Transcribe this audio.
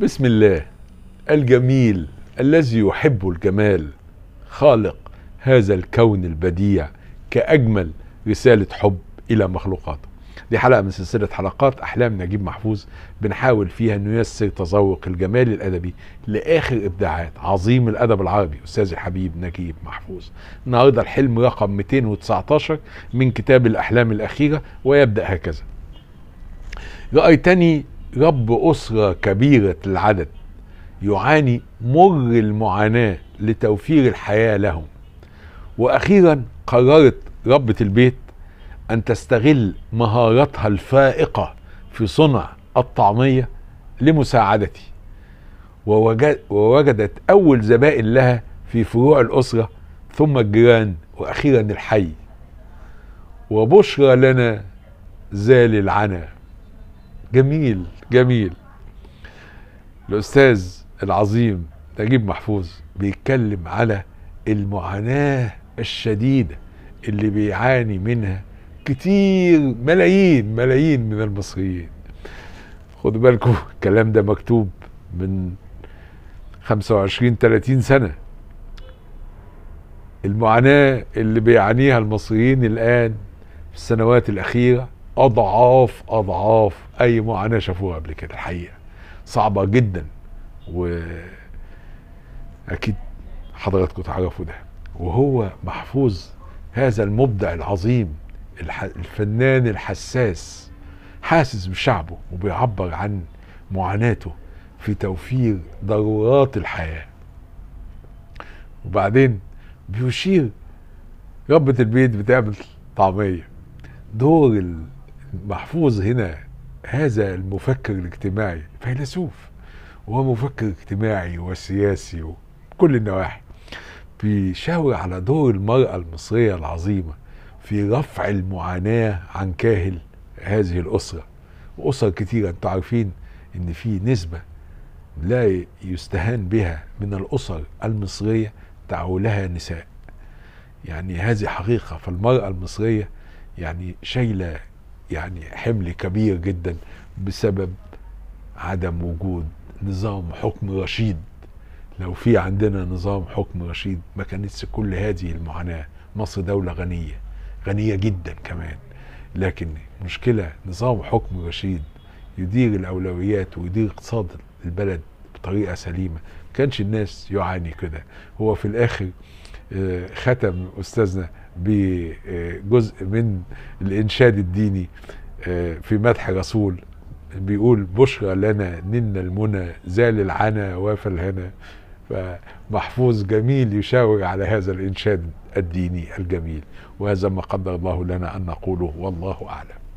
بسم الله الجميل الذي يحب الجمال خالق هذا الكون البديع كأجمل رسالة حب إلى مخلوقاته دي حلقة من سلسلة حلقات أحلام نجيب محفوظ بنحاول فيها أن نيسر تذوق الجمال الأدبي لآخر إبداعات عظيم الأدب العربي أستاذ الحبيب نجيب محفوظ النهاردة الحلم رقم 219 من كتاب الأحلام الأخيرة ويبدأ هكذا رأيتني رب أسرة كبيرة العدد يعاني مر المعاناة لتوفير الحياة لهم وأخيرا قررت ربة البيت أن تستغل مهارتها الفائقة في صنع الطعمية لمساعدتي ووجدت أول زبائن لها في فروع الأسرة ثم الجيران وأخيرا الحي وبشرى لنا زال العنا جميل جميل الاستاذ العظيم نجيب محفوظ بيتكلم على المعاناه الشديده اللي بيعاني منها كتير ملايين ملايين من المصريين خدوا بالكم الكلام ده مكتوب من 25 30 سنه المعاناه اللي بيعانيها المصريين الان في السنوات الاخيره اضعاف اضعاف اي معاناه شافوها قبل كده الحقيقه صعبه جدا و اكيد حضراتكم تعرفوا ده وهو محفوظ هذا المبدع العظيم الفنان الحساس حاسس بشعبه وبيعبر عن معاناته في توفير ضرورات الحياه وبعدين بيشير ربة البيت بتعمل طعميه دور محفوظ هنا هذا المفكر الاجتماعي فيلسوف ومفكر مفكر اجتماعي وسياسي وكل النواحي بيشاور على دور المرأة المصرية العظيمة في رفع المعاناة عن كاهل هذه الأسرة وأسر كتيرة أنتوا عارفين إن في نسبة لا يستهان بها من الأسر المصرية تعولها نساء يعني هذه حقيقة فالمرأة المصرية يعني شايلة يعني حمل كبير جدا بسبب عدم وجود نظام حكم رشيد لو في عندنا نظام حكم رشيد ما كانتش كل هذه المعاناة مصر دولة غنية غنية جدا كمان لكن مشكلة نظام حكم رشيد يدير الأولويات ويدير اقتصاد البلد بطريقة سليمة كانش الناس يعاني كده هو في الآخر آه، ختم أستاذنا بجزء من الإنشاد الديني آه، في مدح رسول بيقول بشرى لنا نن المنى زال العنا وافى الهنا فمحفوظ جميل يشاور على هذا الإنشاد الديني الجميل وهذا ما قدر الله لنا أن نقوله والله أعلم